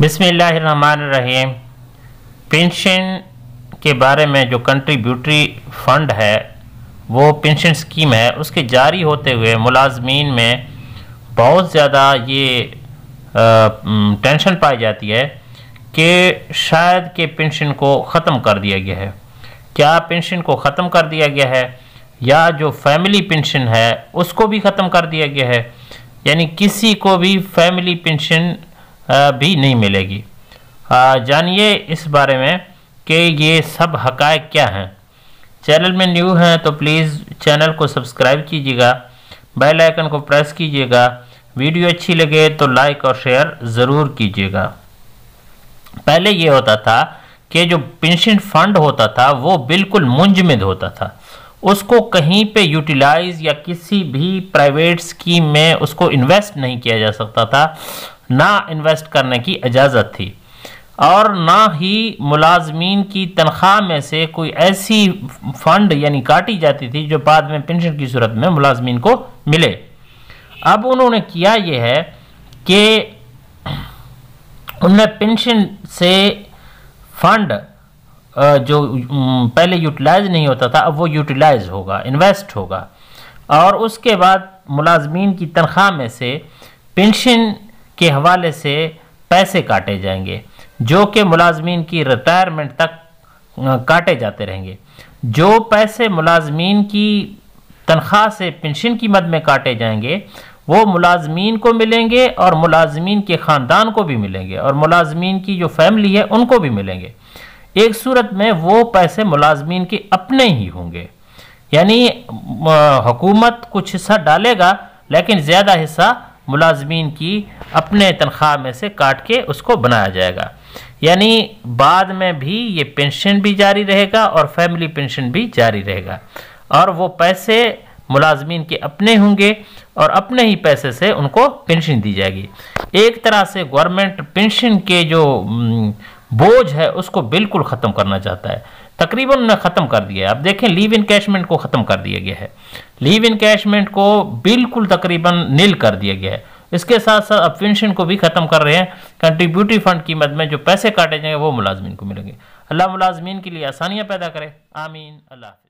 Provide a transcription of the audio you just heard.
बिसमीम पेंशन के बारे में जो कंट्रीब्यूटरी फ़ंड है वो पेंशन स्कीम है उसके जारी होते हुए मुलाजमीन में बहुत ज़्यादा ये आ, टेंशन पाई जाती है कि शायद के पेंशन को ख़त्म कर दिया गया है क्या पेंशन को ख़त्म कर दिया गया है या जो फैमिली पेंशन है उसको भी ख़त्म कर दिया गया है यानी किसी को भी फैमिली पेंशन भी नहीं मिलेगी जानिए इस बारे में कि ये सब हकायक क्या हैं चैनल में न्यू हैं तो प्लीज़ चैनल को सब्सक्राइब कीजिएगा बेल आइकन को प्रेस कीजिएगा वीडियो अच्छी लगे तो लाइक और शेयर ज़रूर कीजिएगा पहले ये होता था कि जो पेंशन फंड होता था वो बिल्कुल मुंजमद होता था उसको कहीं पे यूटिलाइज या किसी भी प्राइवेट स्कीम में उसको इन्वेस्ट नहीं किया जा सकता था ना इन्वेस्ट करने की इजाज़त थी और ना ही मुलाजमीन की तनख्वाह में से कोई ऐसी फंड यानी काटी जाती थी जो बाद में पेंशन की सूरत में मुलाजमीन को मिले अब उन्होंने किया यह है कि उन्हें पेंशन से फंड जो पहले यूटिलाइज नहीं होता था अब वो यूटिलाइज होगा इन्वेस्ट होगा और उसके बाद मुलाजमीन की तनख्वाह में से पेंशन के हवाले से पैसे काटे जाएंगे जो कि मुलाजमीन की रिटायरमेंट तक काटे जाते रहेंगे जो पैसे मुलाजमीन की तनख्वाह से पेंशन की मद में काटे जाएंगे वो मुलाजमीन को मिलेंगे और मुलाजमीन के ख़ानदान को भी मिलेंगे और मुलाजमीन की जो फैमिली है उनको भी मिलेंगे एक सूरत में वो पैसे मुलाजमीन के अपने ही होंगे यानी हुकूमत कुछ हिस्सा डालेगा लेकिन ज़्यादा हिस्सा मुलाजमीन की अपने तनख्वाह में से काट के उसको बनाया जाएगा यानी बाद में भी ये पेंशन भी जारी रहेगा और फैमिली पेंशन भी जारी रहेगा और वो पैसे मुलाजमीन के अपने होंगे और अपने ही पैसे से उनको पेंशन दी जाएगी एक तरह से गवर्नमेंट पेंशन के जो बोझ है उसको बिल्कुल ख़त्म करना चाहता है तकरीबन उन्हें ख़त्म कर दिया है अब देखें लीव कैशमेंट को ख़त्म कर दिया गया है लीव कैशमेंट को बिल्कुल तकरीबन नील कर दिया गया है इसके साथ साथ अब पेंशन को भी ख़त्म कर रहे हैं कंट्रीब्यूटी फंड की मद में जो पैसे काटे जाएंगे वो मुलाजमीन को मिलेंगे अल्लाह मुलाजमीन के लिए आसानियाँ पैदा करे आमीन अल्लाह